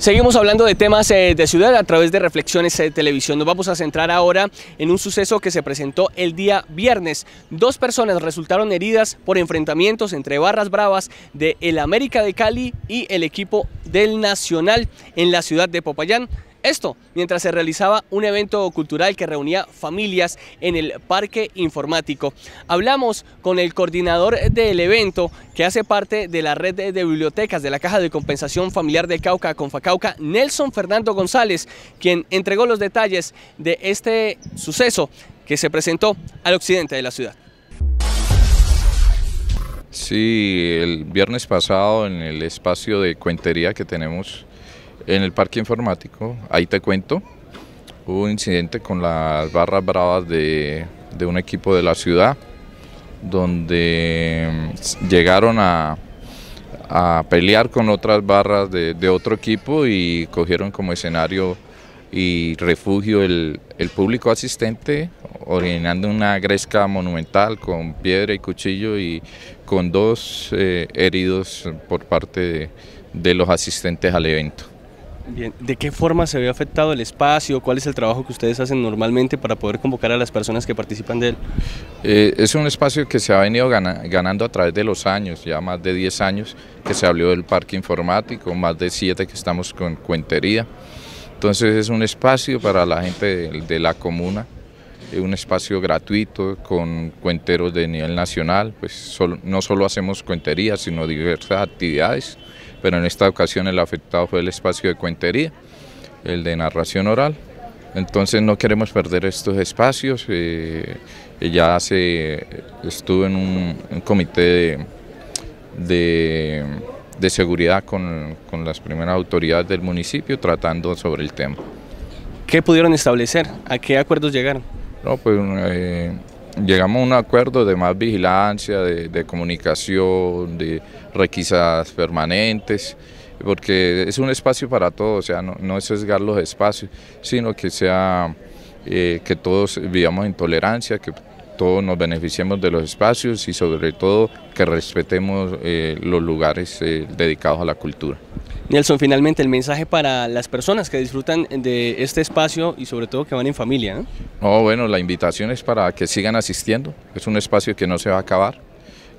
Seguimos hablando de temas eh, de ciudad a través de Reflexiones de eh, Televisión. Nos vamos a centrar ahora en un suceso que se presentó el día viernes. Dos personas resultaron heridas por enfrentamientos entre barras bravas de el América de Cali y el equipo del Nacional en la ciudad de Popayán. Esto mientras se realizaba un evento cultural que reunía familias en el Parque Informático. Hablamos con el coordinador del evento que hace parte de la red de bibliotecas de la Caja de Compensación Familiar de Cauca, Confacauca, Nelson Fernando González, quien entregó los detalles de este suceso que se presentó al occidente de la ciudad. Sí, el viernes pasado en el espacio de cuentería que tenemos en el parque informático, ahí te cuento, hubo un incidente con las barras bravas de, un equipo de la ciudad, donde mm, llegaron a, pelear con otras barras de, otro equipo y cogieron como escenario y refugio el, público asistente, originando una gresca monumental con piedra y cuchillo y con dos eh, heridos por parte de los asistentes al evento. ¿de qué forma se ve afectado el espacio? ¿Cuál es el trabajo que ustedes hacen normalmente para poder convocar a las personas que participan de él? Eh, es un espacio que se ha venido ganando a través de los años, ya más de 10 años que se abrió del parque informático, más de 7 que estamos con cuentería. Entonces es un espacio para la gente de, la comuna, es eh, un espacio gratuito con cuenteros de nivel nacional, pues no solo hacemos cuentería, sino diversas actividades pero en esta ocasión el afectado fue el espacio de cuentería, el de narración oral. Entonces no queremos perder estos espacios. Eh, ya se estuvo en un, comité de, seguridad con, las primeras autoridades del municipio tratando sobre el tema. ¿Qué pudieron establecer? ¿A qué acuerdos llegaron? No, pues eh, llegamos a un acuerdo de más vigilancia, de, comunicación, de requisas permanentes, porque es un espacio para todos, o sea, no, es sesgar los espacios, sino que sea eh, que todos vivamos en tolerancia, que todos nos beneficiemos de los espacios y sobre todo que respetemos eh, los lugares eh, dedicados a la cultura. Nelson, finalmente el mensaje para las personas que disfrutan de este espacio y sobre todo que van en familia. Oh, bueno, la invitación es para que sigan asistiendo. Es un espacio que no se va a acabar,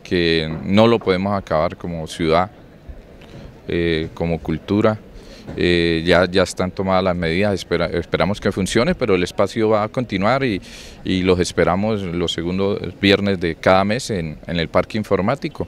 que no lo podemos acabar como ciudad, eh, como cultura. Eh, ya, ya están tomadas las medidas, esperamos que funcione, pero el espacio va a continuar y, los esperamos los segundos viernes de cada mes en el parque informático.